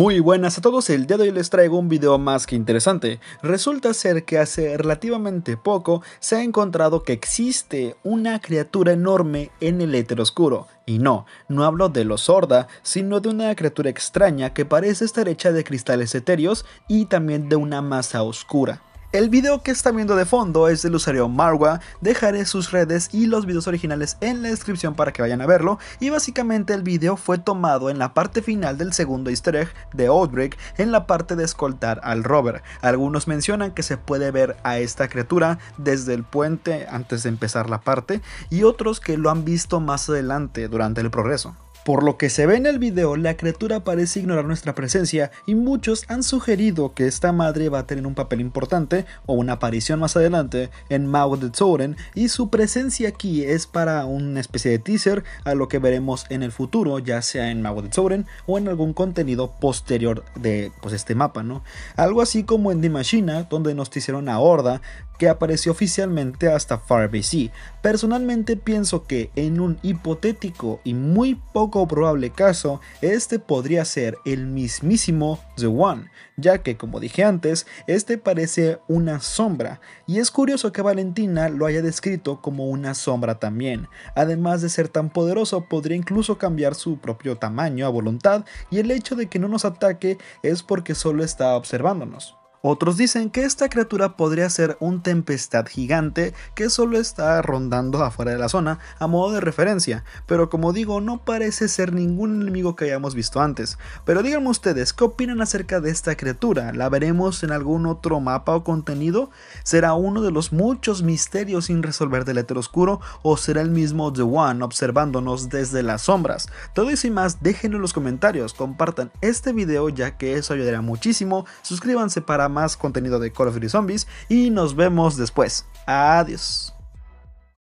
Muy buenas a todos, el día de hoy les traigo un video más que interesante. Resulta ser que hace relativamente poco se ha encontrado que existe una criatura enorme en el éter oscuro. Y no, no hablo de los sorda, sino de una criatura extraña que parece estar hecha de cristales etéreos y también de una masa oscura. El video que está viendo de fondo es del usuario Marwa, dejaré sus redes y los videos originales en la descripción para que vayan a verlo y básicamente el video fue tomado en la parte final del segundo easter egg de Outbreak en la parte de escoltar al rover. Algunos mencionan que se puede ver a esta criatura desde el puente antes de empezar la parte y otros que lo han visto más adelante durante el progreso. Por lo que se ve en el video, la criatura parece ignorar nuestra presencia y muchos han sugerido que esta madre va a tener un papel importante o una aparición más adelante en mau de Toren y su presencia aquí es para una especie de teaser a lo que veremos en el futuro, ya sea en mau de Toren o en algún contenido posterior de pues, este mapa, ¿no? Algo así como en Dimashina, donde nos hicieron a Horda que apareció oficialmente hasta Far Personalmente pienso que en un hipotético y muy poco probable caso, este podría ser el mismísimo The One, ya que como dije antes, este parece una sombra, y es curioso que Valentina lo haya descrito como una sombra también. Además de ser tan poderoso, podría incluso cambiar su propio tamaño a voluntad, y el hecho de que no nos ataque es porque solo está observándonos. Otros dicen que esta criatura podría ser un tempestad gigante que solo está rondando afuera de la zona a modo de referencia, pero como digo no parece ser ningún enemigo que hayamos visto antes. Pero díganme ustedes, ¿qué opinan acerca de esta criatura? ¿La veremos en algún otro mapa o contenido? ¿Será uno de los muchos misterios sin resolver del letra oscuro o será el mismo The One observándonos desde las sombras? Todo y sin más déjenlo en los comentarios, compartan este video ya que eso ayudará muchísimo, suscríbanse para más contenido de Call of Duty Zombies y nos vemos después. Adiós.